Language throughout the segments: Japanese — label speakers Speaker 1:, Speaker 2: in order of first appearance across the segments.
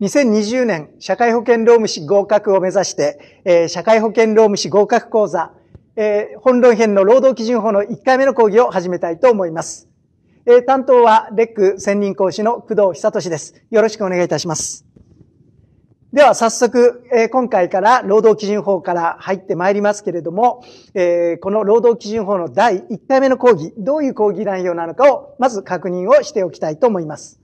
Speaker 1: 2020年、社会保険労務士合格を目指して、えー、社会保険労務士合格講座、えー、本論編の労働基準法の1回目の講義を始めたいと思います。えー、担当は、レック専任講師の工藤久俊です。よろしくお願いいたします。では、早速、えー、今回から労働基準法から入ってまいりますけれども、えー、この労働基準法の第1回目の講義、どういう講義内容なのかを、まず確認をしておきたいと思います。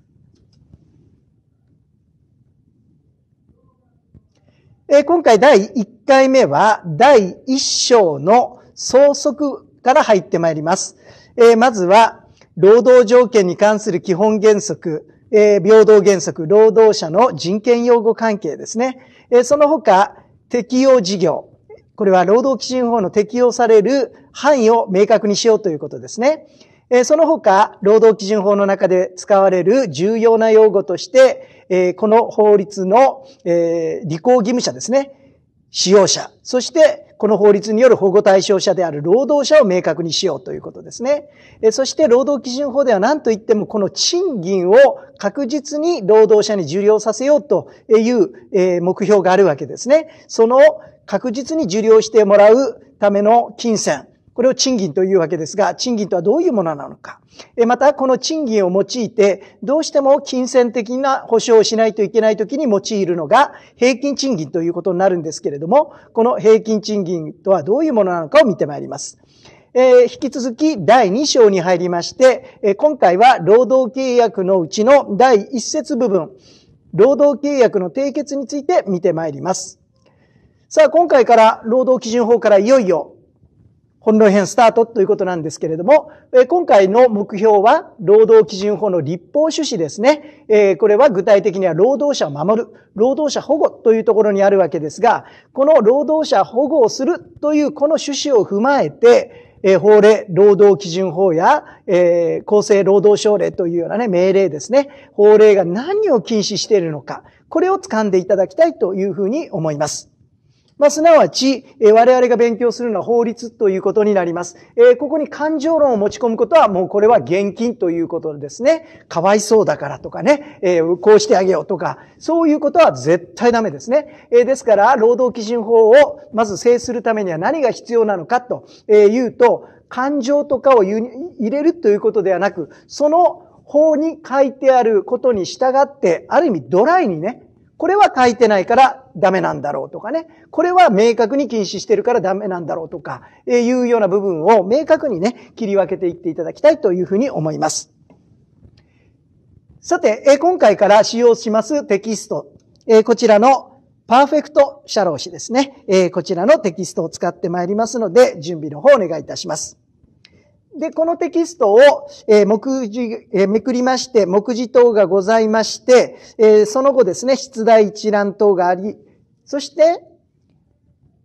Speaker 1: えー、今回第1回目は第1章の総則から入ってまいります。えー、まずは、労働条件に関する基本原則、えー、平等原則、労働者の人権擁護関係ですね。えー、その他、適用事業。これは労働基準法の適用される範囲を明確にしようということですね。えー、その他、労働基準法の中で使われる重要な用語として、えー、この法律の、えー、履行義務者ですね。使用者。そして、この法律による保護対象者である労働者を明確にしようということですね。えそして、労働基準法では何と言っても、この賃金を確実に労働者に受領させようという、え目標があるわけですね。その確実に受領してもらうための金銭。これを賃金というわけですが、賃金とはどういうものなのか。また、この賃金を用いて、どうしても金銭的な保障をしないといけないときに用いるのが、平均賃金ということになるんですけれども、この平均賃金とはどういうものなのかを見てまいります。え引き続き第2章に入りまして、え今回は労働契約のうちの第1節部分、労働契約の締結について見てまいります。さあ、今回から労働基準法からいよいよ本論編スタートということなんですけれども、今回の目標は、労働基準法の立法趣旨ですね。これは具体的には労働者を守る、労働者保護というところにあるわけですが、この労働者保護をするというこの趣旨を踏まえて、法令、労働基準法や、え厚生労働省令というようなね、命令ですね。法令が何を禁止しているのか、これを掴んでいただきたいというふうに思います。まあ、すなわち、え我々が勉強するのは法律ということになります。えここに感情論を持ち込むことは、もうこれは現金ということですね。かわいそうだからとかね、えこうしてあげようとか、そういうことは絶対ダメですね。えですから、労働基準法をまず制するためには何が必要なのかとえ言うと、感情とかを入れるということではなく、その法に書いてあることに従って、ある意味ドライにね、これは書いてないからダメなんだろうとかね。これは明確に禁止してるからダメなんだろうとか、えいうような部分を明確にね、切り分けていっていただきたいというふうに思います。さて、え今回から使用しますテキスト、えこちらのパーフェクト社老詞ですね。えこちらのテキストを使ってまいりますので、準備の方お願いいたします。で、このテキストを、えー、目次、えー、めくりまして、目次等がございまして、えー、その後ですね、出題一覧等があり、そして、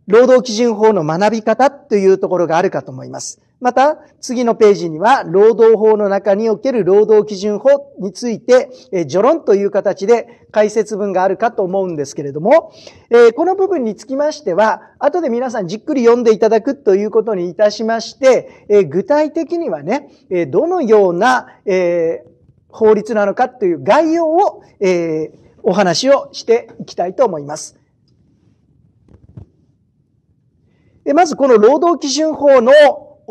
Speaker 1: 労働基準法の学び方というところがあるかと思います。また、次のページには、労働法の中における労働基準法について、え序論という形で解説文があるかと思うんですけれども、えこの部分につきましては、後で皆さんじっくり読んでいただくということにいたしまして、え具体的にはね、えどのような、え法律なのかという概要を、えお話をしていきたいと思います。まずこの労働基準法の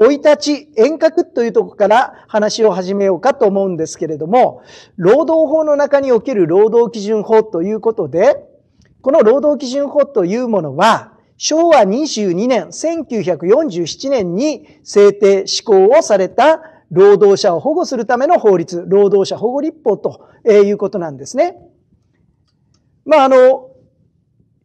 Speaker 1: 生い立ち、遠隔というとこから話を始めようかと思うんですけれども、労働法の中における労働基準法ということで、この労働基準法というものは、昭和22年、1947年に制定施行をされた労働者を保護するための法律、労働者保護立法ということなんですね。まあ、あの、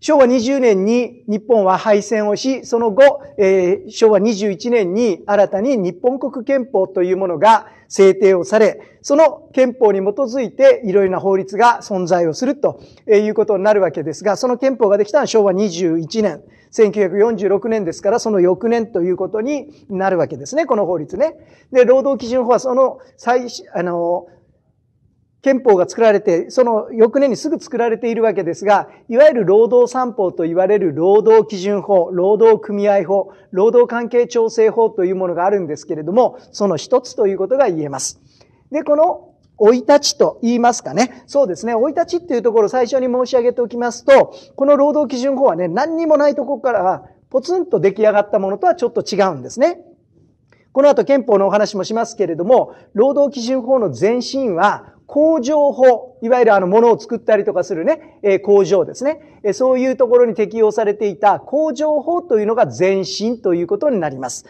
Speaker 1: 昭和20年に日本は敗戦をし、その後、えー、昭和21年に新たに日本国憲法というものが制定をされ、その憲法に基づいていろいろな法律が存在をするということになるわけですが、その憲法ができたのは昭和21年、1946年ですからその翌年ということになるわけですね、この法律ね。で、労働基準法はその最、あの、憲法が作られて、その翌年にすぐ作られているわけですが、いわゆる労働三法と言われる労働基準法、労働組合法、労働関係調整法というものがあるんですけれども、その一つということが言えます。で、この生い立ちと言いますかね。そうですね。生い立ちっていうところを最初に申し上げておきますと、この労働基準法はね、何にもないところからポツンと出来上がったものとはちょっと違うんですね。この後憲法のお話もしますけれども、労働基準法の前身は、工場法、いわゆるあの、ものを作ったりとかするね、え工場ですね、えそういうところに適用されていた工場法というのが前身ということになります。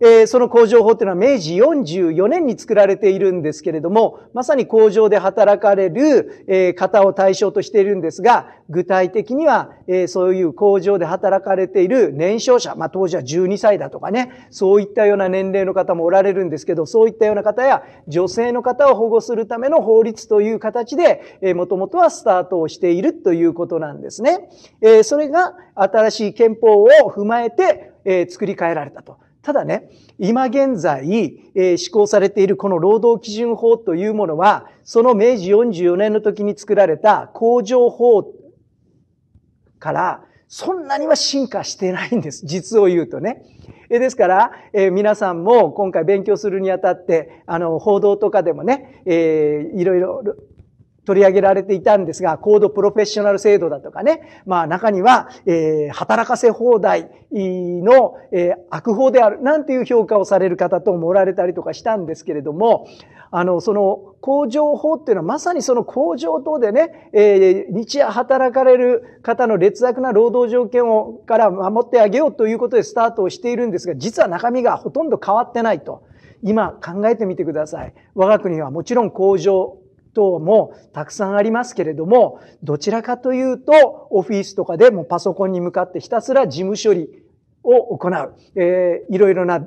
Speaker 1: えその工場法っていうのは明治44年に作られているんですけれども、まさに工場で働かれる、え方を対象としているんですが、具体的には、えそういう工場で働かれている年少者、まあ、当時は12歳だとかね、そういったような年齢の方もおられるんですけど、そういったような方や女性の方を保護するための法律という形で、えー、もともとはスタートをしているということなんですね。えそれが新しい憲法を踏まえて、え作り変えられたと。ただね、今現在、えー、施行されているこの労働基準法というものは、その明治44年の時に作られた工場法から、そんなには進化してないんです。実を言うとね。えですから、えー、皆さんも今回勉強するにあたって、あの、報道とかでもね、えー、いろいろ取り上げられていたんですが、高度プロフェッショナル制度だとかね、まあ中には、えー、働かせ放題の、えー、悪法である、なんていう評価をされる方ともおられたりとかしたんですけれども、あの、その工場法っていうのはまさにその工場等でね、えー、日夜働かれる方の劣悪な労働条件を、から守ってあげようということでスタートをしているんですが、実は中身がほとんど変わってないと。今考えてみてください。我が国はもちろん工場等もたくさんありますけれども、どちらかというと、オフィスとかでもパソコンに向かってひたすら事務処理を行う。えー、いろいろな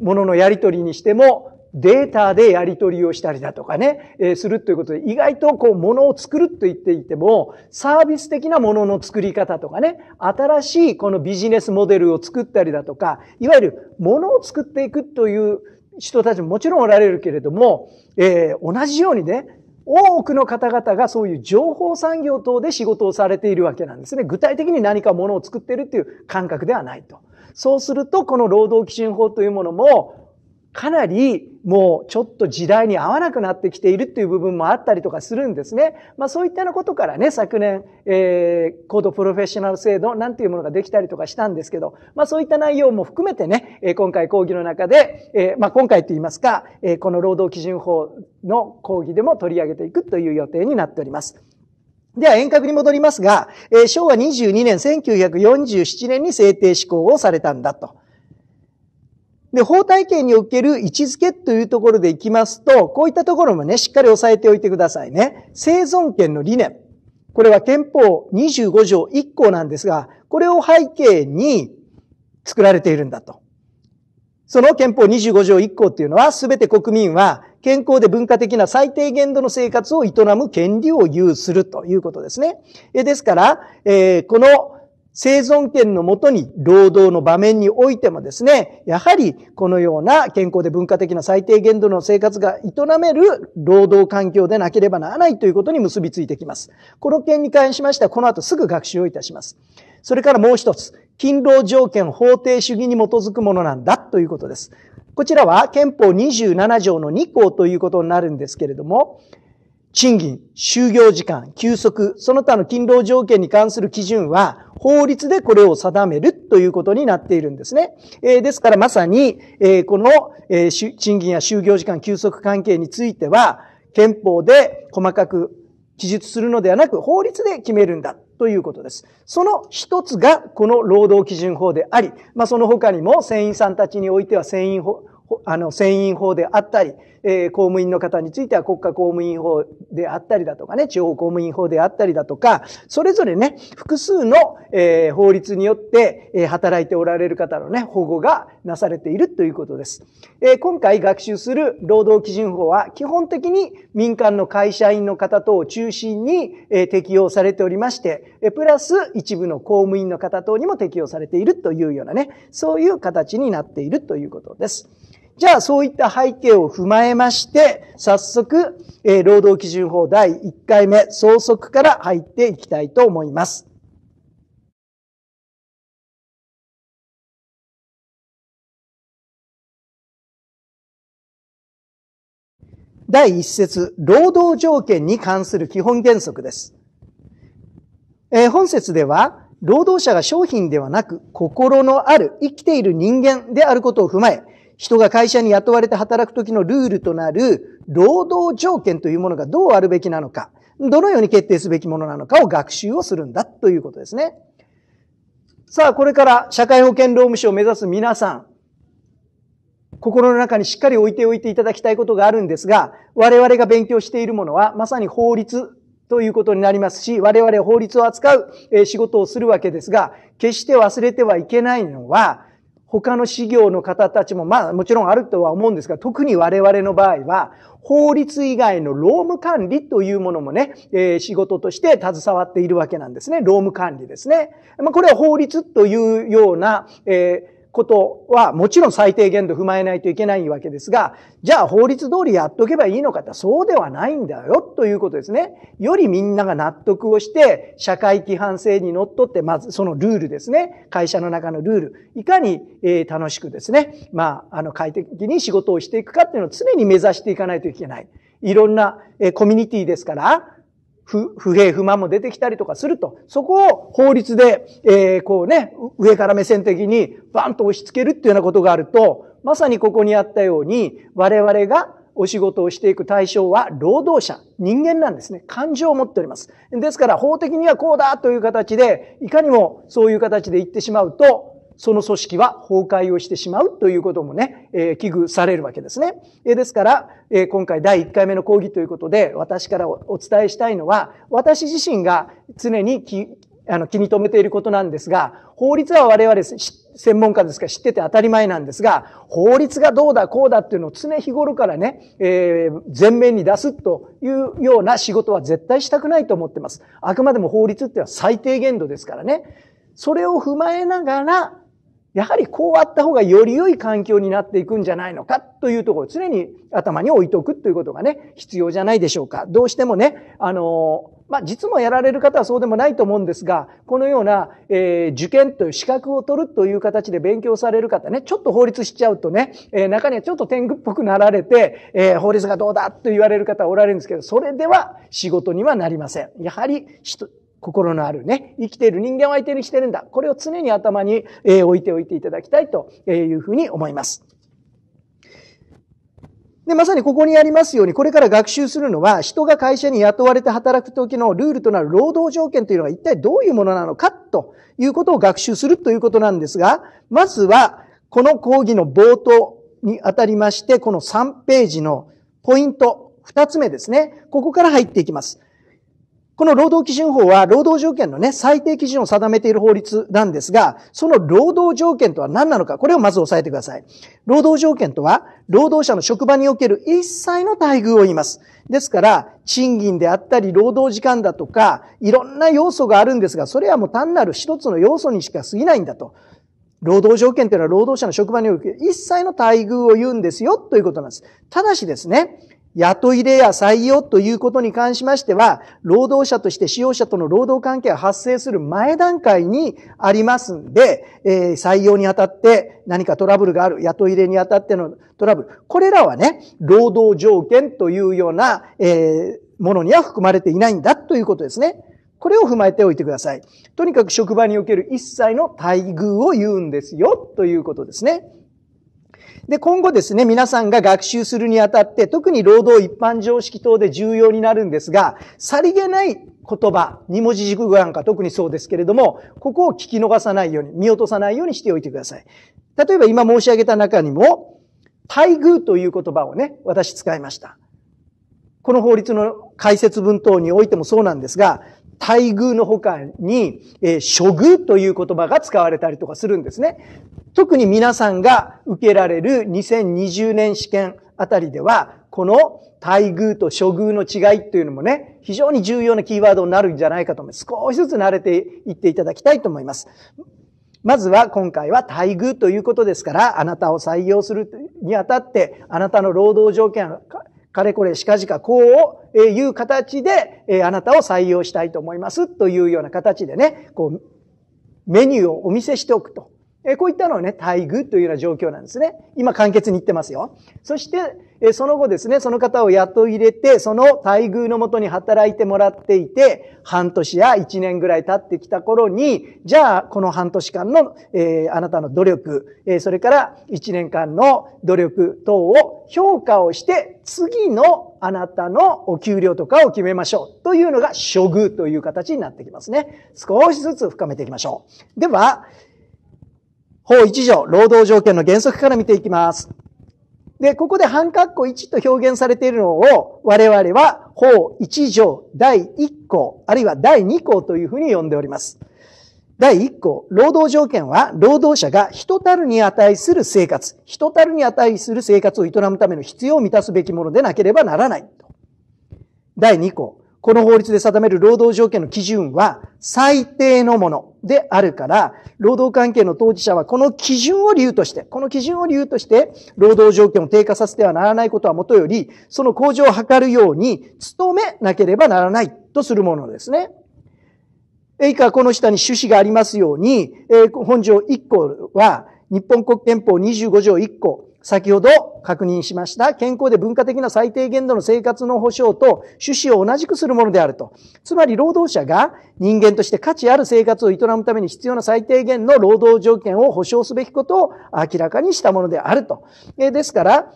Speaker 1: もののやり取りにしても、データでやり取りをしたりだとかね、えー、するということで、意外とこう、ものを作ると言っていても、サービス的なものの作り方とかね、新しいこのビジネスモデルを作ったりだとか、いわゆるものを作っていくという人たちももちろんおられるけれども、えー、同じようにね、多くの方々がそういう情報産業等で仕事をされているわけなんですね。具体的に何かものを作ってるっていう感覚ではないと。そうすると、この労働基準法というものも、かなりもうちょっと時代に合わなくなってきているっていう部分もあったりとかするんですね。まあそういったようなことからね、昨年、えー、高度プロフェッショナル制度なんていうものができたりとかしたんですけど、まあそういった内容も含めてね、え今回講義の中で、えー、まあ今回と言いますか、えこの労働基準法の講義でも取り上げていくという予定になっております。では遠隔に戻りますが、えー、昭和22年1947年に制定施行をされたんだと。で、法体系における位置づけというところでいきますと、こういったところもね、しっかり押さえておいてくださいね。生存権の理念。これは憲法25条1項なんですが、これを背景に作られているんだと。その憲法25条1項っていうのは、すべて国民は健康で文化的な最低限度の生活を営む権利を有するということですね。ですから、えこの生存権のもとに労働の場面においてもですね、やはりこのような健康で文化的な最低限度の生活が営める労働環境でなければならないということに結びついてきます。この件に関しましてはこの後すぐ学習をいたします。それからもう一つ、勤労条件法定主義に基づくものなんだということです。こちらは憲法27条の2項ということになるんですけれども、賃金、就業時間、休息、その他の勤労条件に関する基準は、法律でこれを定めるということになっているんですね。えー、ですからまさに、えー、この、えー、賃金や就業時間、休息関係については、憲法で細かく記述するのではなく、法律で決めるんだということです。その一つがこの労働基準法であり、まあ、その他にも船員さんたちにおいては船員法、あの、船員法であったり、えー、公務員の方については国家公務員法であったりだとかね、地方公務員法であったりだとか、それぞれね、複数の、えー、法律によって、えー、働いておられる方のね、保護がなされているということです。えー、今回学習する労働基準法は、基本的に民間の会社員の方等を中心に、えー、適用されておりまして、えー、プラス一部の公務員の方等にも適用されているというようなね、そういう形になっているということです。じゃあそういった背景を踏まえまして、早速、えー、労働基準法第1回目、総則から入っていきたいと思います。第1節、労働条件に関する基本原則です。えー、本節では、労働者が商品ではなく、心のある生きている人間であることを踏まえ、人が会社に雇われて働く時のルールとなる労働条件というものがどうあるべきなのか、どのように決定すべきものなのかを学習をするんだということですね。さあ、これから社会保険労務士を目指す皆さん、心の中にしっかり置いておいていただきたいことがあるんですが、我々が勉強しているものはまさに法律ということになりますし、我々法律を扱う仕事をするわけですが、決して忘れてはいけないのは、他の事業の方たちも、まあもちろんあるとは思うんですが、特に我々の場合は、法律以外の労務管理というものもね、えー、仕事として携わっているわけなんですね。労務管理ですね。まあこれは法律というような、えーことはもちろん最低限度踏まえないといけないわけですが、じゃあ法律通りやっとけばいいのかってそうではないんだよということですね。よりみんなが納得をして、社会規範性に則っって、まずそのルールですね。会社の中のルール、いかに、え楽しくですね、まあ、あの快適に仕事をしていくかっていうのを常に目指していかないといけない。いろんな、えコミュニティですから、不、不平不満も出てきたりとかすると、そこを法律で、えー、こうね、上から目線的にバンと押し付けるっていうようなことがあると、まさにここにあったように、我々がお仕事をしていく対象は労働者、人間なんですね。感情を持っております。ですから法的にはこうだという形で、いかにもそういう形で言ってしまうと、その組織は崩壊をしてしまうということもね、え危惧されるわけですね。えですから、え今回第1回目の講義ということで、私からお伝えしたいのは、私自身が常に気あの気に留めていることなんですが、法律は我々専門家ですから知ってて当たり前なんですが、法律がどうだこうだっていうのを常日頃からね、えー、前面に出すというような仕事は絶対したくないと思ってます。あくまでも法律ってのは最低限度ですからね。それを踏まえながら、やはりこうあった方がより良い環境になっていくんじゃないのかというところを常に頭に置いておくということがね、必要じゃないでしょうか。どうしてもね、あの、まあ、実もやられる方はそうでもないと思うんですが、このような、えー、受験という資格を取るという形で勉強される方ね、ちょっと法律しちゃうとね、えー、中にはちょっと天狗っぽくなられて、えー、法律がどうだと言われる方おられるんですけど、それでは仕事にはなりません。やはり、心のあるね、生きている人間は相手にしてるんだ。これを常に頭に、え置いておいていただきたいというふうに思います。で、まさにここにありますように、これから学習するのは、人が会社に雇われて働く時のルールとなる労働条件というのが一体どういうものなのかということを学習するということなんですが、まずは、この講義の冒頭にあたりまして、この3ページのポイント、2つ目ですね。ここから入っていきます。この労働基準法は労働条件のね、最低基準を定めている法律なんですが、その労働条件とは何なのか、これをまず押さえてください。労働条件とは、労働者の職場における一切の待遇を言います。ですから、賃金であったり、労働時間だとか、いろんな要素があるんですが、それはもう単なる一つの要素にしか過ぎないんだと。労働条件というのは労働者の職場における一切の待遇を言うんですよということなんです。ただしですね、雇い入れや採用ということに関しましては、労働者として使用者との労働関係が発生する前段階にありますんで、えー、採用にあたって何かトラブルがある、雇い入れにあたってのトラブル。これらはね、労働条件というような、えー、ものには含まれていないんだということですね。これを踏まえておいてください。とにかく職場における一切の待遇を言うんですよ、ということですね。で、今後ですね、皆さんが学習するにあたって、特に労働一般常識等で重要になるんですが、さりげない言葉、二文字熟語なんか特にそうですけれども、ここを聞き逃さないように、見落とさないようにしておいてください。例えば今申し上げた中にも、待遇という言葉をね、私使いました。この法律の解説文等においてもそうなんですが、待遇の他に、えー、処遇という言葉が使われたりとかするんですね。特に皆さんが受けられる2020年試験あたりでは、この待遇と処遇の違いというのもね、非常に重要なキーワードになるんじゃないかと思います。少しずつ慣れていっていただきたいと思います。まずは今回は待遇ということですから、あなたを採用するにあたって、あなたの労働条件、かれこれしかじかこうを、いう形で、あなたを採用したいと思いますというような形でね、こう、メニューをお見せしておくとえこういったのはね、待遇というような状況なんですね。今、簡潔に言ってますよ。そして、えその後ですね、その方を雇い入れて、その待遇のもとに働いてもらっていて、半年や一年ぐらい経ってきた頃に、じゃあ、この半年間の、えー、あなたの努力、えそれから一年間の努力等を評価をして、次のあなたのお給料とかを決めましょう。というのが、処遇という形になってきますね。少しずつ深めていきましょう。では、法一条、労働条件の原則から見ていきます。で、ここで半括弧一と表現されているのを、我々は法一条第一項、あるいは第二項というふうに呼んでおります。第一項、労働条件は、労働者が人たるに値する生活、人たるに値する生活を営むための必要を満たすべきものでなければならない。第二項、この法律で定める労働条件の基準は最低のものであるから、労働関係の当事者はこの基準を理由として、この基準を理由として、労働条件を低下させてはならないことはもとより、その向上を図るように努めなければならないとするものですね。え以下、この下に趣旨がありますように、えー、本条1項は、日本国憲法25条1項、先ほど確認しました健康で文化的な最低限度の生活の保障と趣旨を同じくするものであると。つまり労働者が人間として価値ある生活を営むために必要な最低限の労働条件を保障すべきことを明らかにしたものであると。えですから、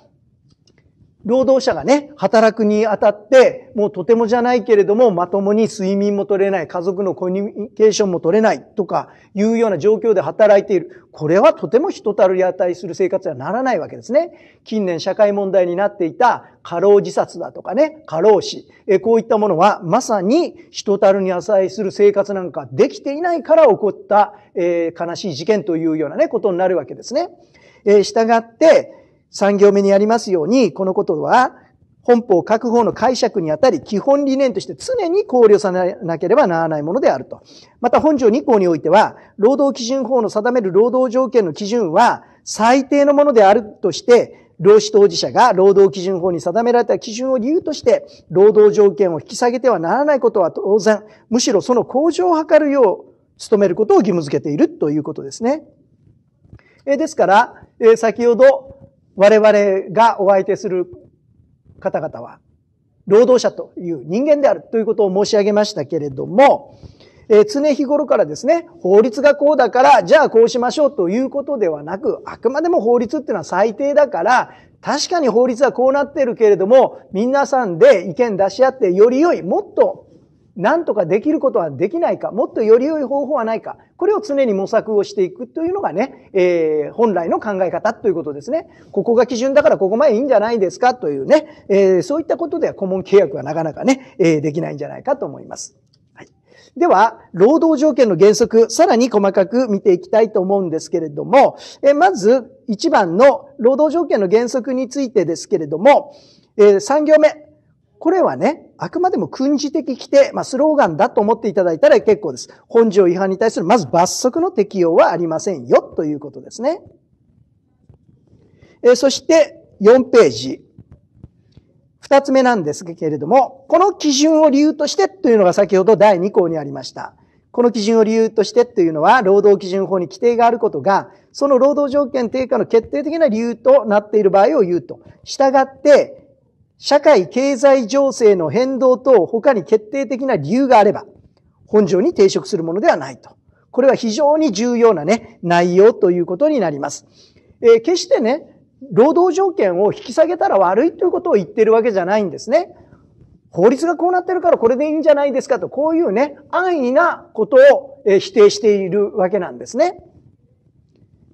Speaker 1: 労働者がね、働くにあたって、もうとてもじゃないけれども、まともに睡眠も取れない、家族のコミュニケーションも取れないとかいうような状況で働いている。これはとても人たるに値する生活にはならないわけですね。近年社会問題になっていた過労自殺だとかね、過労死、えこういったものはまさに人たるに値する生活なんかできていないから起こった、えー、悲しい事件というようなね、ことになるわけですね。えー、従って、三行目にありますように、このことは、本法各法の解釈にあたり、基本理念として常に考慮されなければならないものであると。また本条2項においては、労働基準法の定める労働条件の基準は、最低のものであるとして、労使当事者が労働基準法に定められた基準を理由として、労働条件を引き下げてはならないことは当然、むしろその向上を図るよう努めることを義務付けているということですね。えですから、え先ほど、我々がお相手する方々は、労働者という人間であるということを申し上げましたけれども、え常日頃からですね、法律がこうだから、じゃあこうしましょうということではなく、あくまでも法律っていうのは最低だから、確かに法律はこうなってるけれども、皆さんで意見出し合ってより良い、もっと何とかできることはできないか、もっとより良い方法はないか、これを常に模索をしていくというのがね、えー、本来の考え方ということですね。ここが基準だからここまでいいんじゃないですかというね、えー、そういったことでは顧問契約はなかなかね、えー、できないんじゃないかと思います。はい、では、労働条件の原則、さらに細かく見ていきたいと思うんですけれども、えー、まず、一番の労働条件の原則についてですけれども、えー、3行目。これはね、あくまでも訓示的規定、まあ、スローガンだと思っていただいたら結構です。本条違反に対するまず罰則の適用はありませんよということですね。えー、そして4ページ。2つ目なんですけれども、この基準を理由としてというのが先ほど第2項にありました。この基準を理由としてというのは、労働基準法に規定があることが、その労働条件低下の決定的な理由となっている場合を言うと。従って、社会経済情勢の変動等他に決定的な理由があれば、本条に抵触するものではないと。これは非常に重要なね、内容ということになります。えー、決してね、労働条件を引き下げたら悪いということを言ってるわけじゃないんですね。法律がこうなってるからこれでいいんじゃないですかと、こういうね、安易なことを否定しているわけなんですね。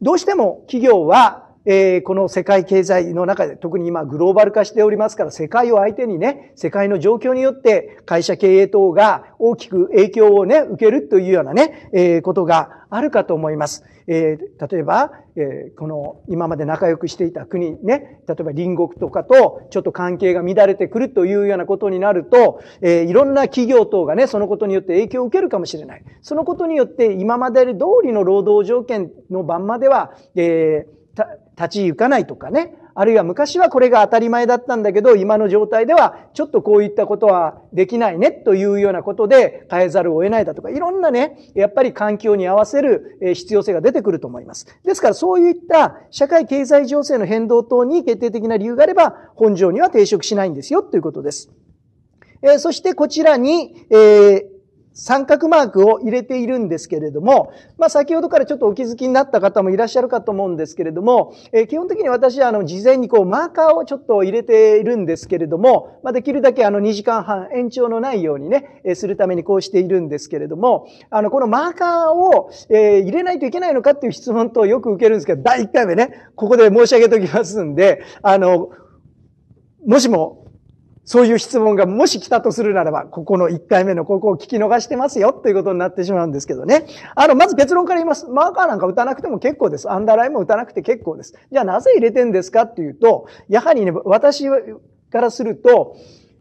Speaker 1: どうしても企業はえー、この世界経済の中で、特に今グローバル化しておりますから、世界を相手にね、世界の状況によって会社経営等が大きく影響をね、受けるというようなね、えー、ことがあるかと思います。えー、例えば、えー、この今まで仲良くしていた国ね、例えば隣国とかとちょっと関係が乱れてくるというようなことになると、えー、いろんな企業等がね、そのことによって影響を受けるかもしれない。そのことによって今まで通りの労働条件の晩までは、えー立ち行かないとかね、あるいは昔はこれが当たり前だったんだけど、今の状態ではちょっとこういったことはできないねというようなことで変えざるを得ないだとか、いろんなね、やっぱり環境に合わせる必要性が出てくると思います。ですからそういった社会経済情勢の変動等に決定的な理由があれば、本条には抵触しないんですよということです。えそしてこちらに、えー三角マークを入れているんですけれども、まあ先ほどからちょっとお気づきになった方もいらっしゃるかと思うんですけれども、えー、基本的に私はあの事前にこうマーカーをちょっと入れているんですけれども、まあできるだけあの2時間半延長のないようにね、えー、するためにこうしているんですけれども、あのこのマーカーを、えー、入れないといけないのかっていう質問とよく受けるんですけど、第1回目ね、ここで申し上げておきますんで、あの、もしもそういう質問がもし来たとするならば、ここの1回目のここを聞き逃してますよということになってしまうんですけどね。あの、まず結論から言います。マーカーなんか打たなくても結構です。アンダーラインも打たなくて結構です。じゃあなぜ入れてんですかっていうと、やはりね、私からすると、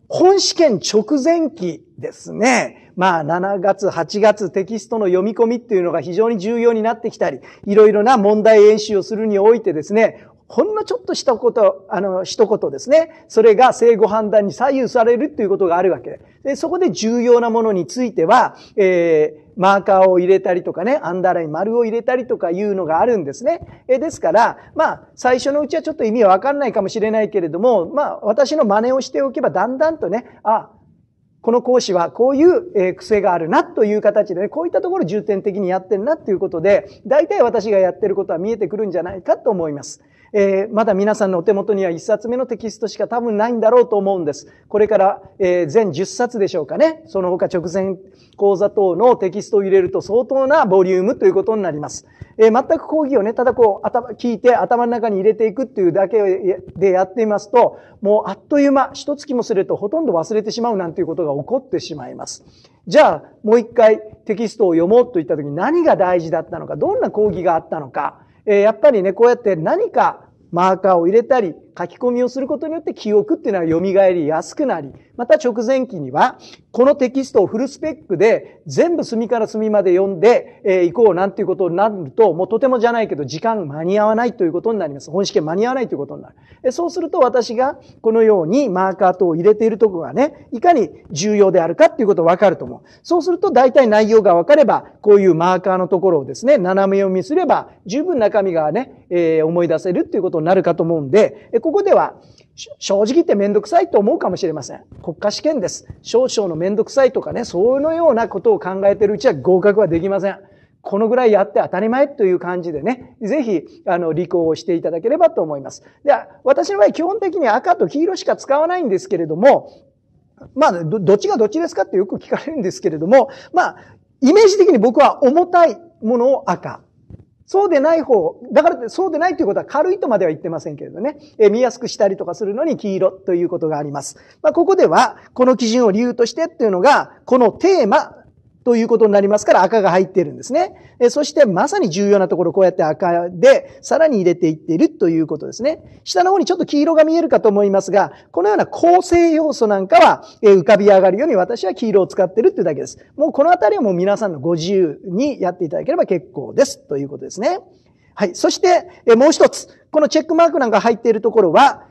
Speaker 1: 本試験直前期ですね。まあ、7月、8月テキストの読み込みっていうのが非常に重要になってきたり、いろいろな問題演習をするにおいてですね、ほんのちょっとしたこと、あの、一言ですね。それが正誤判断に左右されるということがあるわけで。そこで重要なものについては、えー、マーカーを入れたりとかね、アンダーライン、丸を入れたりとかいうのがあるんですね。えですから、まあ、最初のうちはちょっと意味はわかんないかもしれないけれども、まあ、私の真似をしておけばだんだんとね、あ、この講師はこういう癖があるなという形でね、こういったところ重点的にやってるなということで、大体私がやってることは見えてくるんじゃないかと思います。えー、まだ皆さんのお手元には1冊目のテキストしか多分ないんだろうと思うんです。これから、えー、全10冊でしょうかね。その他直前講座等のテキストを入れると相当なボリュームということになります。えー、全く講義をね、ただこう、頭、聞いて頭の中に入れていくっていうだけでやっていますと、もうあっという間、一月もするとほとんど忘れてしまうなんていうことが起こってしまいます。じゃあ、もう一回テキストを読もうといった時に何が大事だったのか、どんな講義があったのか、えやっぱりね、こうやって何かマーカーを入れたり、書き込みをすることによって記憶っていうのは蘇りやすくなり、また直前期には、このテキストをフルスペックで全部隅から隅まで読んで、えー、いこうなんていうことになると、もうとてもじゃないけど時間間に合わないということになります。本試験間に合わないということになる。えそうすると私がこのようにマーカー等を入れているとこがね、いかに重要であるかっていうことわかると思う。そうすると大体内容がわかれば、こういうマーカーのところをですね、斜め読みすれば、十分中身がね、えー、思い出せるっていうことになるかと思うんで、ここでは、正直言ってめんどくさいと思うかもしれません。国家試験です。少々のめんどくさいとかね、そのようなことを考えているうちは合格はできません。このぐらいやって当たり前という感じでね、ぜひ、あの、履行をしていただければと思います。では、私の場合、基本的に赤と黄色しか使わないんですけれども、まあ、ど、どっちがどっちですかってよく聞かれるんですけれども、まあ、イメージ的に僕は重たいものを赤、そうでない方、だからそうでないということは軽いとまでは言ってませんけれどね、え見やすくしたりとかするのに黄色ということがあります。まあ、ここでは、この基準を理由としてっていうのが、このテーマ、ということになりますから赤が入っているんですね。そしてまさに重要なところ、こうやって赤でさらに入れていっているということですね。下の方にちょっと黄色が見えるかと思いますが、このような構成要素なんかは浮かび上がるように私は黄色を使ってるっていうだけです。もうこのあたりはもう皆さんのご自由にやっていただければ結構ですということですね。はい。そして、もう一つ。このチェックマークなんか入っているところは、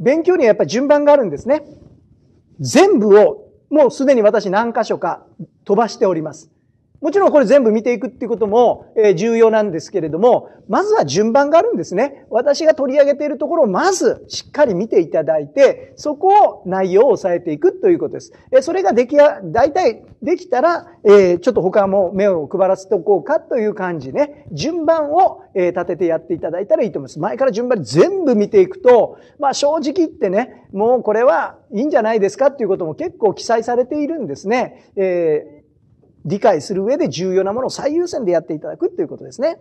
Speaker 1: 勉強にはやっぱり順番があるんですね。全部をもうすでに私何箇所か飛ばしております。もちろんこれ全部見ていくっていうことも、え重要なんですけれども、まずは順番があるんですね。私が取り上げているところをまずしっかり見ていただいて、そこを内容を抑えていくということです。えそれができや、大体できたら、えちょっと他も目を配らせておこうかという感じね。順番を、え立ててやっていただいたらいいと思います。前から順番に全部見ていくと、まあ正直言ってね、もうこれはいいんじゃないですかっていうことも結構記載されているんですね。え理解する上で重要なものを最優先でやっていただくということですね。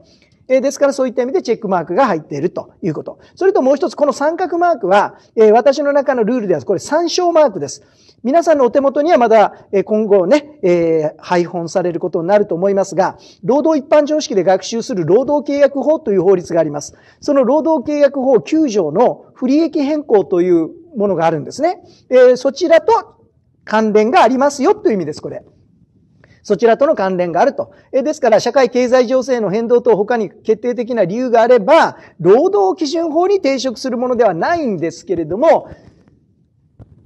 Speaker 1: えですからそういった意味でチェックマークが入っているということ。それともう一つ、この三角マークは、え私の中のルールではこれ参照マークです。皆さんのお手元にはまだ今後ね、えー、配本されることになると思いますが、労働一般常識で学習する労働契約法という法律があります。その労働契約法9条の不利益変更というものがあるんですね。えー、そちらと関連がありますよという意味です、これ。そちらとの関連があると。えですから、社会経済情勢の変動等他に決定的な理由があれば、労働基準法に抵触するものではないんですけれども、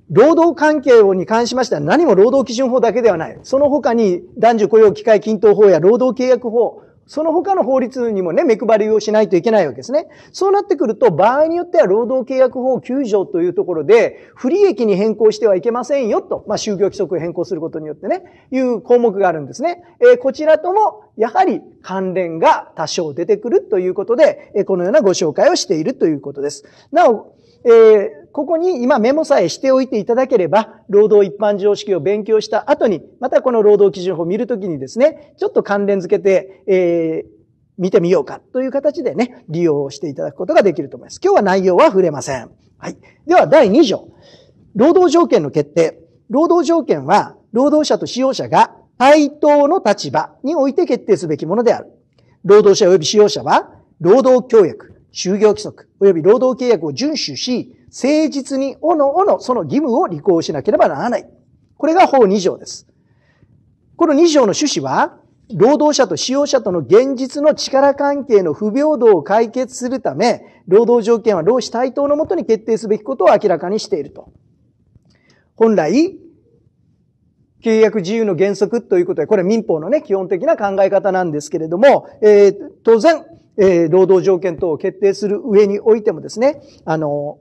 Speaker 1: 労働関係に関しましては何も労働基準法だけではない。その他に男女雇用機会均等法や労働契約法、その他の法律にもね、目配りをしないといけないわけですね。そうなってくると、場合によっては労働契約法9条というところで、不利益に変更してはいけませんよと、まあ、就業規則を変更することによってね、いう項目があるんですね。えー、こちらとも、やはり関連が多少出てくるということで、えー、このようなご紹介をしているということです。なお、えー、ここに今メモさえしておいていただければ、労働一般常識を勉強した後に、またこの労働基準法を見るときにですね、ちょっと関連付けて、えー、見てみようかという形でね、利用していただくことができると思います。今日は内容は触れません。はい。では第2条。労働条件の決定。労働条件は、労働者と使用者が対等の立場において決定すべきものである。労働者及び使用者は、労働協約、就業規則及び労働契約を遵守し、誠実におのおのその義務を履行しなければならない。これが法2条です。この2条の趣旨は、労働者と使用者との現実の力関係の不平等を解決するため、労働条件は労使対等のもとに決定すべきことを明らかにしていると。本来、契約自由の原則ということで、これ民法のね、基本的な考え方なんですけれども、えー、当然、え労働条件等を決定する上においてもですね、あの、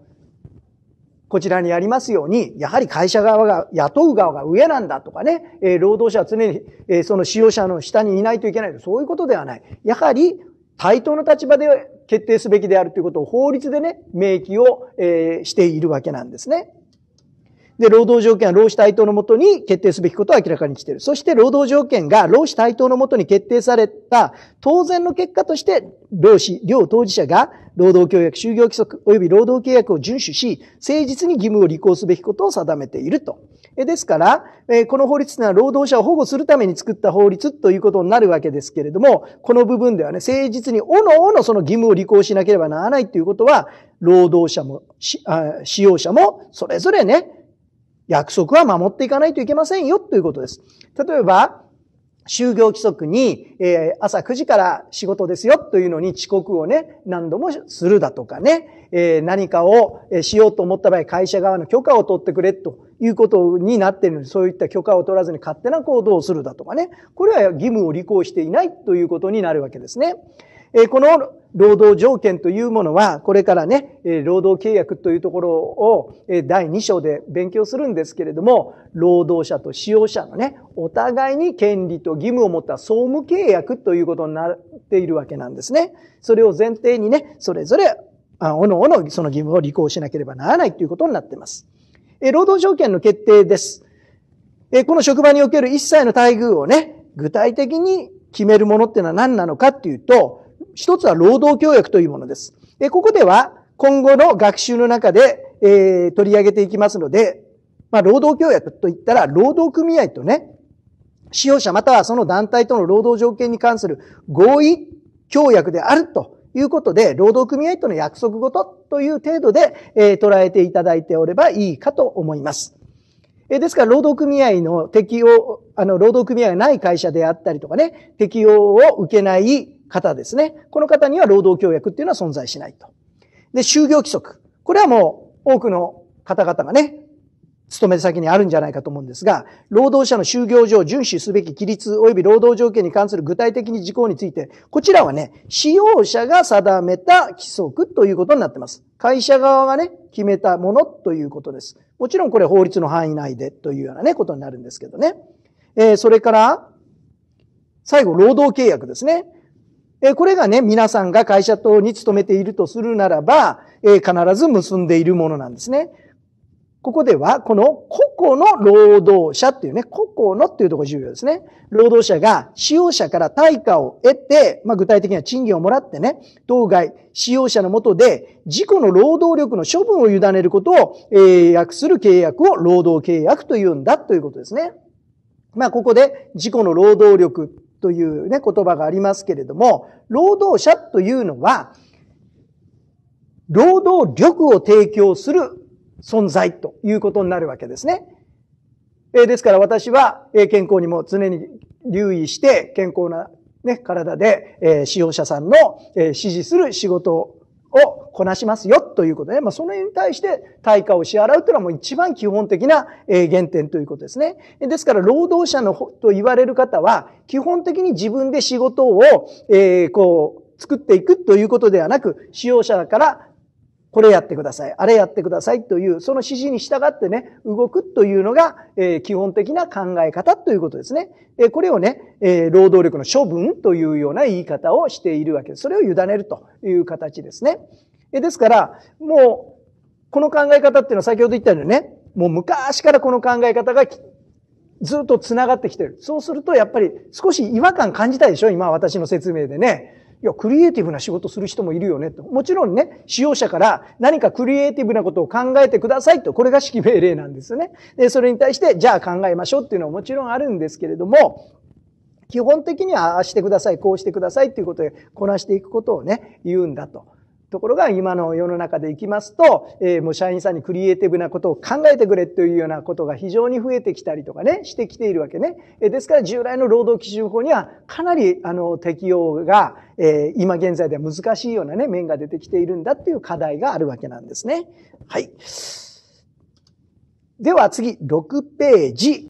Speaker 1: こちらにありますように、やはり会社側が、雇う側が上なんだとかね、え労働者は常に、えその使用者の下にいないといけないと、そういうことではない。やはり、対等の立場で決定すべきであるということを法律でね、明記を、えしているわけなんですね。で、労働条件は労使対等のもとに決定すべきことを明らかにしている。そして労働条件が労使対等のもとに決定された当然の結果として、労使、両当事者が労働協約、就業規則及び労働契約を遵守し、誠実に義務を履行すべきことを定めていると。ですから、この法律というのは労働者を保護するために作った法律ということになるわけですけれども、この部分ではね、誠実におのおのその義務を履行しなければならないということは、労働者も、使用者も、それぞれね、約束は守っていかないといけませんよということです。例えば、就業規則に、えー、朝9時から仕事ですよというのに遅刻をね、何度もするだとかね、えー、何かをしようと思った場合、会社側の許可を取ってくれということになっているのに、そういった許可を取らずに勝手な行動をするだとかね、これは義務を履行していないということになるわけですね。えー、この労働条件というものは、これからね、労働契約というところを第2章で勉強するんですけれども、労働者と使用者のね、お互いに権利と義務を持った総務契約ということになっているわけなんですね。それを前提にね、それぞれ、おのおのその義務を履行しなければならないということになっています。労働条件の決定です。この職場における一切の待遇をね、具体的に決めるものっていうのは何なのかっていうと、一つは労働協約というものです。でここでは今後の学習の中で、えー、取り上げていきますので、まあ、労働協約といったら、労働組合とね、使用者またはその団体との労働条件に関する合意協約であるということで、労働組合との約束ごとという程度で、えー、捉えていただいておればいいかと思います。えー、ですから、労働組合の適用、あの、労働組合がない会社であったりとかね、適用を受けない方ですね。この方には労働協約っていうのは存在しないと。で、就業規則。これはもう多くの方々がね、勤め先にあるんじゃないかと思うんですが、労働者の就業上遵守すべき規律及び労働条件に関する具体的に事項について、こちらはね、使用者が定めた規則ということになっています。会社側がね、決めたものということです。もちろんこれ法律の範囲内でというようなね、ことになるんですけどね。えー、それから、最後、労働契約ですね。えこれがね、皆さんが会社等に勤めているとするならば、え必ず結んでいるものなんですね。ここでは、この個々の労働者っていうね、個々のっていうところ重要ですね。労働者が使用者から対価を得て、まあ、具体的には賃金をもらってね、当該使用者のもとで自己の労働力の処分を委ねることを、え約する契約を労働契約というんだということですね。まあ、ここで自己の労働力というね、言葉がありますけれども、労働者というのは、労働力を提供する存在ということになるわけですね。えですから私は、え健康にも常に留意して、健康な、ね、体で、え使用者さんの、え支持する仕事をこなしますよということで、まあ、それに対して対価を支払うというのはもう一番基本的な原点ということですね。ですから、労働者のと言われる方は、基本的に自分で仕事を、えー、こう、作っていくということではなく、使用者からこれやってください、あれやってくださいという、その指示に従ってね、動くというのが、え基本的な考え方ということですね。えこれをね、え労働力の処分というような言い方をしているわけです。それを委ねるという形ですね。えですから、もう、この考え方っていうのは先ほど言ったようにね、もう昔からこの考え方がずっと繋がってきてる。そうすると、やっぱり少し違和感感じたいでしょ今私の説明でね。いや、クリエイティブな仕事する人もいるよねと。もちろんね、使用者から何かクリエイティブなことを考えてくださいと。これが指揮命令なんですよね。で、それに対して、じゃあ考えましょうっていうのはもちろんあるんですけれども、基本的には、ああしてください、こうしてくださいっていうことでこなしていくことをね、言うんだと。ところが今の世の中でいきますと、えー、もう社員さんにクリエイティブなことを考えてくれというようなことが非常に増えてきたりとかね、してきているわけね。えですから従来の労働基準法にはかなりあの適用が、えー、今現在では難しいようなね、面が出てきているんだっていう課題があるわけなんですね。はい。では次、6ページ。